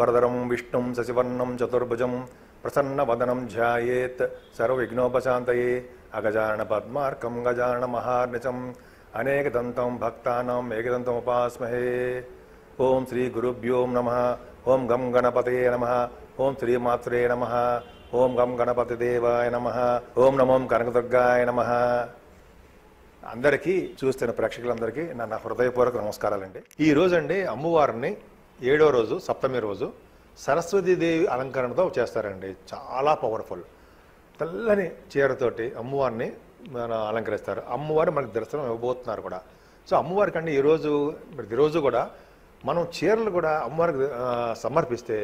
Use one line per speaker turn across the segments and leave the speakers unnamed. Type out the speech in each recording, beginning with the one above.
భరదరం విష్ణుం శశివర్ణం చతుర్భుజం ప్రసన్న వదనం ధ్యాయేత్ సర్వవిఘ్నోపశాంతయే అగజాన పద్మార్కం గజాన మహార్నిచం భక్తానం ఏకదంతం ఉపాస్మహే ఓం శ్రీ గురుభ్యోం నమ ఓం గం గణపతయే నమ ఓం శ్రీమాత్రే నమ ఓం గం గణపతిదేవాయ నమ ఓం నమోం కనకదుర్గాయ నమ అందరికీ చూస్తున్న ప్రేక్షకులందరికీ నా హృదయపూర్వక నమస్కారాలండి ఈ రోజండి అమ్మవారిని ఏడో రోజు సప్తమి రోజు సరస్వతీదేవి అలంకరణతో చేస్తారండి చాలా పవర్ఫుల్ తెల్లని చీరతోటి అమ్మవారిని మన అలంకరిస్తారు అమ్మవారు మనకు దర్శనం ఇవ్వబోతున్నారు కూడా సో అమ్మవారి కంటే ఈరోజు రోజు కూడా మనం చీరలు కూడా అమ్మవారికి సమర్పిస్తే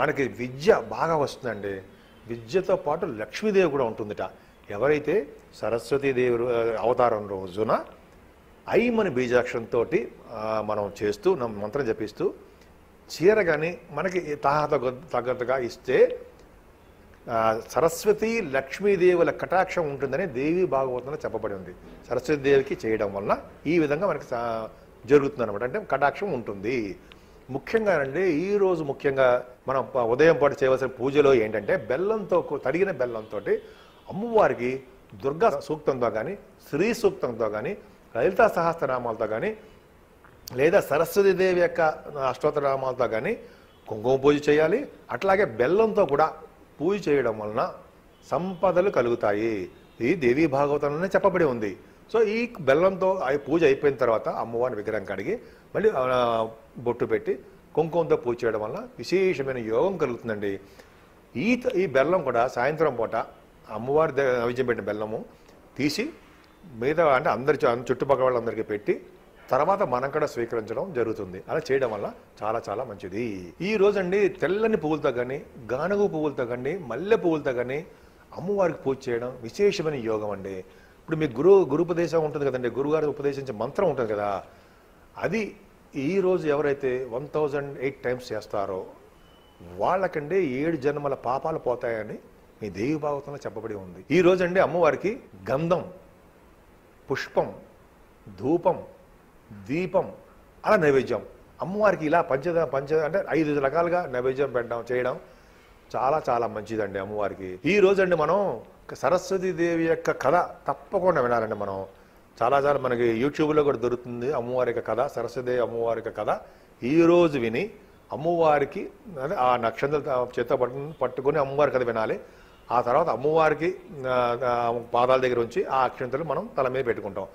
మనకి విద్య బాగా వస్తుందండి విద్యతో పాటు లక్ష్మీదేవి కూడా ఉంటుందిట ఎవరైతే సరస్వతీదేవి అవతారం రోజున ఐమని బీజాక్షరంతో మనం చేస్తూ మంత్రం జపిస్తూ చీర కానీ మనకి తాహత తగ్గట్టుగా ఇస్తే సరస్వతి లక్ష్మీదేవుల కటాక్షం ఉంటుందని దేవి భాగవతంలో చెప్పబడి ఉంది సరస్వతీదేవికి చేయడం వలన ఈ విధంగా మనకి జరుగుతుంది అనమాట అంటే కటాక్షం ఉంటుంది ముఖ్యంగా అండి ఈరోజు ముఖ్యంగా మనం ఉదయం పాటు చేయవలసిన పూజలో ఏంటంటే బెల్లంతో తరిగిన బెల్లంతో అమ్మవారికి దుర్గా సూక్తంతో కానీ శ్రీ సూక్తంతో కానీ లలితా సహస్రనామాలతో కానీ లేదా సరస్వతి దేవి యొక్క నామాలతో కానీ కుంకుమ పూజ చేయాలి అట్లాగే బెల్లంతో కూడా పూజ చేయడం వలన సంపదలు కలుగుతాయి ఇది దేవీ భాగవతంలోనే చెప్పబడి ఉంది సో ఈ బెల్లంతో పూజ అయిపోయిన తర్వాత అమ్మవారిని విగ్రహం కడిగి మళ్ళీ బొట్టు పెట్టి కుంకుమతో పూజ చేయడం వలన విశేషమైన యోగం కలుగుతుందండి ఈ ఈ బెల్లం కూడా సాయంత్రం పూట అమ్మవారి నైవేద్యం పెట్టిన బెల్లము తీసి మిగతా అంటే అందరి చుట్టుపక్కల వాళ్ళందరికీ పెట్టి తర్వాత మనం కూడా స్వీకరించడం జరుగుతుంది అలా చేయడం వల్ల చాలా చాలా మంచిది ఈ రోజండి తెల్లని పువ్వులతో కానీ గానుగు పువ్వులతో కానీ మల్లె పువ్వులతో కానీ అమ్మవారికి పూజ చేయడం విశేషమైన యోగం అండి ఇప్పుడు మీ గురు గురుపదేశం ఉంటుంది కదండి గురుగారు ఉపదేశించే మంత్రం ఉంటుంది కదా అది ఈ రోజు ఎవరైతే వన్ థౌజండ్ ఎయిట్ టైమ్స్ చేస్తారో వాళ్ళకండి ఏడు జన్మల పాపాలు పోతాయని మీ దేవి భాగవతంలో చెప్పబడి ఉంది ఈ రోజండి అమ్మవారికి గంధం పుష్పం ధూపం దీపం అలా నైవేద్యం అమ్మవారికి ఇలా పంచద పంచ అంటే ఐదు రకాలుగా నైవేద్యం పెట్టడం చేయడం చాలా చాలా మంచిదండి అమ్మవారికి ఈ అండి మనం సరస్వతీదేవి యొక్క కథ తప్పకుండా వినాలండి మనం చాలా చాలా మనకి యూట్యూబ్లో కూడా దొరుకుతుంది అమ్మవారి యొక్క కథ సరస్వదేవి అమ్మవారి యొక్క కథ ఈరోజు విని అమ్మవారికి అదే ఆ నక్షత్ర చేత పట్టు పట్టుకొని అమ్మవారి కథ వినాలి ఆ తర్వాత అమ్మవారికి పాదాల దగ్గర ఉంచి ఆ అక్షంతలు మనం తల మీద పెట్టుకుంటాం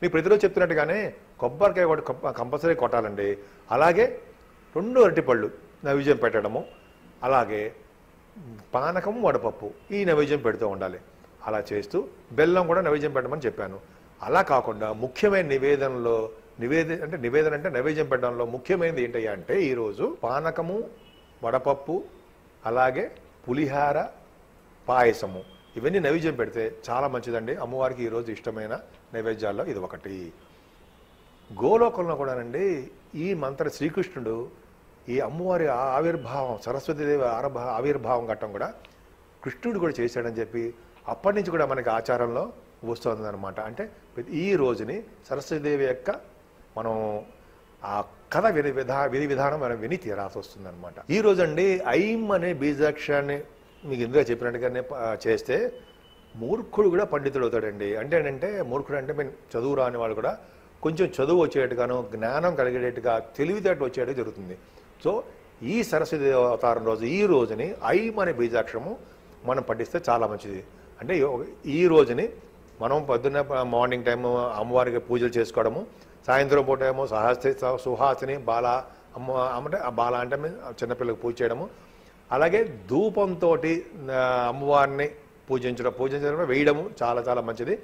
మీకు ప్రతిరోజు చెప్తున్నట్టుగానే కొబ్బరికాయ కూడా కంపల్సరీ కొట్టాలండి అలాగే రెండు అరటిపళ్ళు నైవేద్యం పెట్టడము అలాగే పానకం వడపప్పు ఈ నైవేద్యం పెడుతూ ఉండాలి అలా చేస్తూ బెల్లం కూడా నైవేద్యం పెట్టమని చెప్పాను అలా కాకుండా ముఖ్యమైన నివేదనలో నివేదన అంటే నివేదన అంటే నైవేద్యం పెట్టడంలో ముఖ్యమైనది ఏంటయ్యా అంటే ఈరోజు పానకము వడపప్పు అలాగే పులిహార పాయసము ఇవన్నీ నైవేద్యం పెడితే చాలా మంచిదండి అమ్మవారికి ఈరోజు ఇష్టమైన నైవేద్యాల్లో ఇది ఒకటి గోలోకంలో కూడానండి ఈ మంత్ర శ్రీకృష్ణుడు ఈ అమ్మవారి ఆవిర్భావం దేవి ఆరభా ఆవిర్భావం ఘట్టం కూడా కృష్ణుడు కూడా చేశాడని చెప్పి అప్పటి నుంచి కూడా మనకి ఆచారంలో అనమాట అంటే ఈ రోజుని సరస్వతీదేవి యొక్క మనం ఆ కథ విధి విధా విధి విధానం మనం విని తీరాల్సి అనమాట ఈ రోజండి ఐమ్ అనే బీజాక్షాన్ని మీకు ఇందుగా చెప్పినట్టుగానే చేస్తే మూర్ఖుడు కూడా పండితుడు అవుతాడండి అంటే ఏంటంటే మూర్ఖుడు అంటే మేము చదువు రాని వాళ్ళు కూడా కొంచెం చదువు వచ్చేట్టుగాను జ్ఞానం కలిగేటట్టుగా తెలివితేట వచ్చేట జరుగుతుంది సో ఈ సరస్వతి అవతారం రోజు ఈ రోజుని ఐం అనే బీజాక్షరము మనం పఠిస్తే చాలా మంచిది అంటే ఈ రోజుని మనం పొద్దున్న మార్నింగ్ టైము అమ్మవారికి పూజలు చేసుకోవడము సాయంత్రం పూట ఏమో సహస్తి సుహాసిని బాల అమ్మ అంటే బాల అంటే చిన్నపిల్లలకు పూజ చేయడము అలాగే ధూపంతో అమ్మవారిని పూజించడం పూజించడం వేయడము చాలా చాలా మంచిది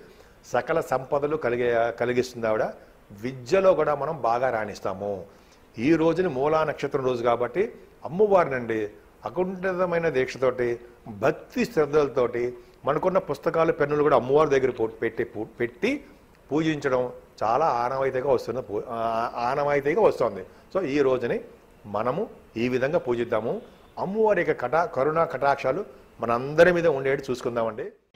సకల సంపదలు కలిగే కలిగిస్తుంది ఆవిడ విద్యలో కూడా మనం బాగా రాణిస్తాము ఈ రోజుని మూలా నక్షత్రం రోజు కాబట్టి అమ్మవారినండి అకుంఠితమైన దీక్షతోటి భక్తి శ్రద్ధలతోటి మనకున్న పుస్తకాలు పెన్నులు కూడా అమ్మవారి దగ్గర పెట్టి పెట్టి పూజించడం చాలా ఆనవాయితీగా వస్తున్న ఆనవాయితీగా వస్తుంది సో ఈ రోజుని మనము ఈ విధంగా పూజిద్దాము అమ్మవారి యొక్క కటా కరుణా కటాక్షాలు మనందరి మీద ఉండేటి చూసుకుందామండి